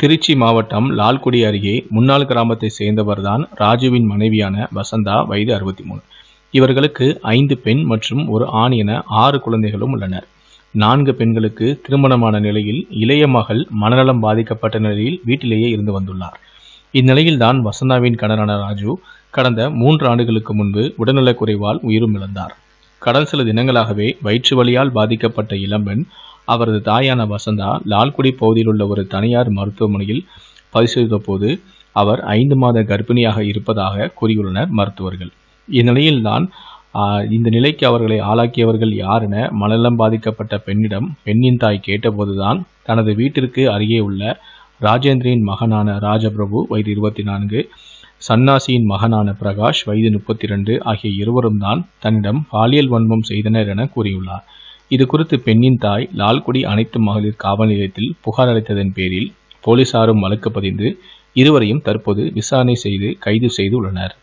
திருச்சி மாவட்டம் லால்குடி அருகே முன்னாள் கிராமத்தை சேர்ந்தவர் தான் ராஜுவின் மனைவியான வசந்தா வயது அறுபத்தி மூணு இவர்களுக்கு ஐந்து பெண் மற்றும் ஒரு ஆண் என ஆறு குழந்தைகளும் உள்ளனர் நான்கு பெண்களுக்கு திருமணமான நிலையில் இளைய மகள் மனநலம் பாதிக்கப்பட்ட நிலையில் வீட்டிலேயே இருந்து வந்துள்ளார் இந்நிலையில்தான் வசந்தாவின் கணவனான ராஜு கடந்த மூன்று ஆண்டுகளுக்கு முன்பு உடல்நலக்குறைவால் உயிரும் இழந்தார் கடல் சில தினங்களாகவே வயிற்று வழியால் பாதிக்கப்பட்ட இளம்பெண் அவரது தாயான வசந்தா லால்குடி பகுதியில் உள்ள ஒரு தனியார் மருத்துவமனையில் பரிசோதித்த போது அவர் ஐந்து மாத கர்ப்பிணியாக இருப்பதாக கூறியுள்ளனர் மருத்துவர்கள் இந்நிலையில் தான் இந்த நிலைக்கு அவர்களை ஆளாக்கியவர்கள் யார் என மனநலம் பாதிக்கப்பட்ட பெண்ணிடம் பெண்ணின் தாய் கேட்டபோதுதான் தனது வீட்டிற்கு அருகே உள்ள ராஜேந்திரின் மகனான ராஜபிரபு வயது இருபத்தி நான்கு சன்னாசியின் மகனான பிரகாஷ் வயது முப்பத்தி இரண்டு ஆகிய இருவரும் தான் தன்னிடம் பாலியல் வன்மம் செய்தனர் என கூறியுள்ளார் இது குறித்து பெண்ணின் தாய் லால்குடி அனைத்து மகளிர் காவல் நிலையத்தில் புகார் அளித்ததன் பேரில் போலீசாரும் வழக்கு பதிந்து இருவரையும் தற்போது விசாரணை செய்து கைது செய்து உள்ளனர்